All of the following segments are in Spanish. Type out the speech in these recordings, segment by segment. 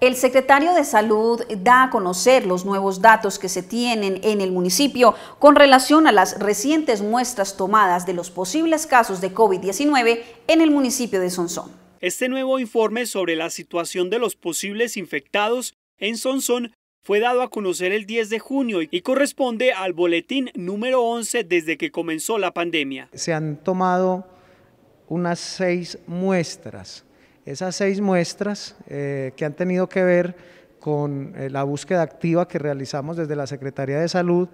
El secretario de Salud da a conocer los nuevos datos que se tienen en el municipio con relación a las recientes muestras tomadas de los posibles casos de COVID-19 en el municipio de Sonsón. Este nuevo informe sobre la situación de los posibles infectados en Sonsón fue dado a conocer el 10 de junio y corresponde al boletín número 11 desde que comenzó la pandemia. Se han tomado unas seis muestras esas seis muestras eh, que han tenido que ver con eh, la búsqueda activa que realizamos desde la Secretaría de Salud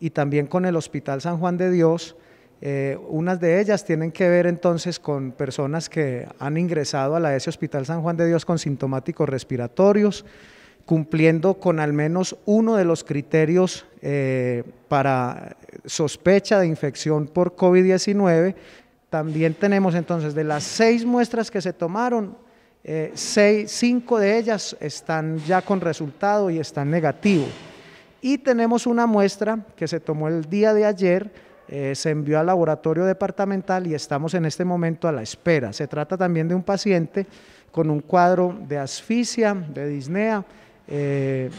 y también con el Hospital San Juan de Dios, eh, unas de ellas tienen que ver entonces con personas que han ingresado a la S Hospital San Juan de Dios con sintomáticos respiratorios, cumpliendo con al menos uno de los criterios para sospecha de infección por COVID-19 también tenemos entonces de las seis muestras que se tomaron, eh, cinco de ellas están ya con resultado y están negativo. Y tenemos una muestra que se tomó el día de ayer, eh, se envió al laboratorio departamental y estamos en este momento a la espera. Se trata también de un paciente con un cuadro de asfixia, de disnea. Eh,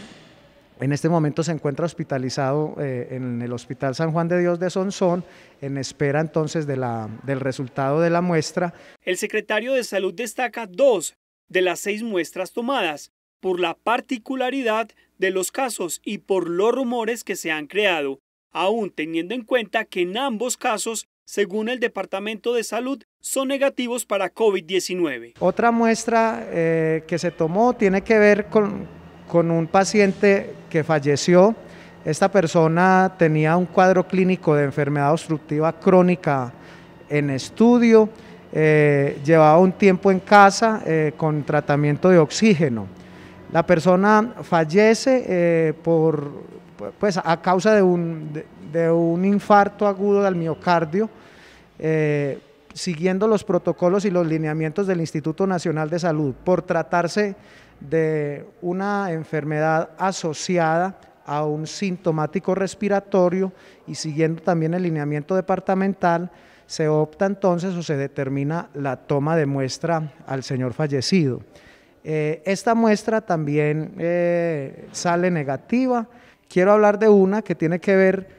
en este momento se encuentra hospitalizado eh, en el Hospital San Juan de Dios de Sonsón, en espera entonces de la, del resultado de la muestra. El secretario de Salud destaca dos de las seis muestras tomadas por la particularidad de los casos y por los rumores que se han creado, aún teniendo en cuenta que en ambos casos según el Departamento de Salud, son negativos para COVID-19. Otra muestra eh, que se tomó tiene que ver con, con un paciente falleció, esta persona tenía un cuadro clínico de enfermedad obstructiva crónica en estudio, eh, llevaba un tiempo en casa eh, con tratamiento de oxígeno. La persona fallece eh, por, pues, a causa de un, de un infarto agudo del miocardio, siguiendo los protocolos y los lineamientos del Instituto Nacional de Salud, por tratarse de una enfermedad asociada a un sintomático respiratorio y siguiendo también el lineamiento departamental, se opta entonces o se determina la toma de muestra al señor fallecido. Eh, esta muestra también eh, sale negativa. Quiero hablar de una que tiene que ver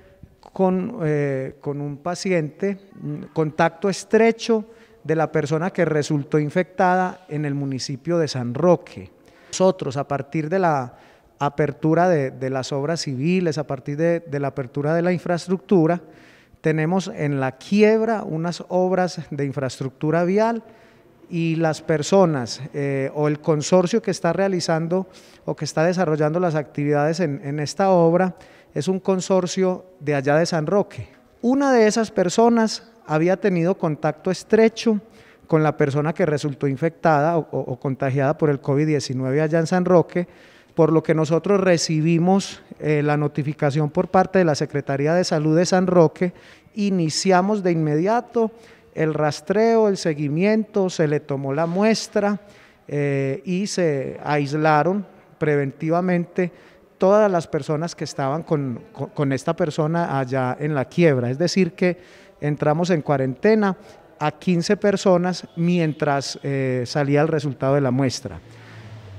con, eh, con un paciente, mm, contacto estrecho de la persona que resultó infectada en el municipio de San Roque. Nosotros, a partir de la apertura de, las obras civiles, a partir de, la apertura de la infraestructura, tenemos en la quiebra unas obras de infraestructura vial y las personas eh, o el consorcio que está realizando o que está desarrollando las actividades en, esta obra es un consorcio de allá de San Roque. Una de esas personas había tenido contacto estrecho con la persona que resultó infectada o, contagiada por el COVID-19 allá en San Roque, por lo que nosotros recibimos eh, la notificación por parte de la Secretaría de Salud de San Roque, iniciamos de inmediato el rastreo, el seguimiento, se le tomó la muestra eh, y se aislaron preventivamente todas las personas que estaban con, esta persona allá en la quiebra. Es decir, que entramos en cuarentena a 15 personas mientras eh, salía el resultado de la muestra.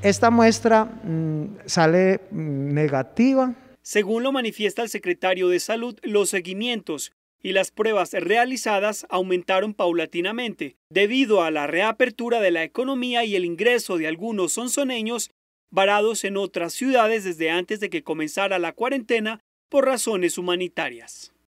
Esta muestra mm, sale mm, negativa. Según lo manifiesta el secretario de Salud, los seguimientos y las pruebas realizadas aumentaron paulatinamente debido a la reapertura de la economía y el ingreso de algunos sonzoneños varados en otras ciudades desde antes de que comenzara la cuarentena por razones humanitarias.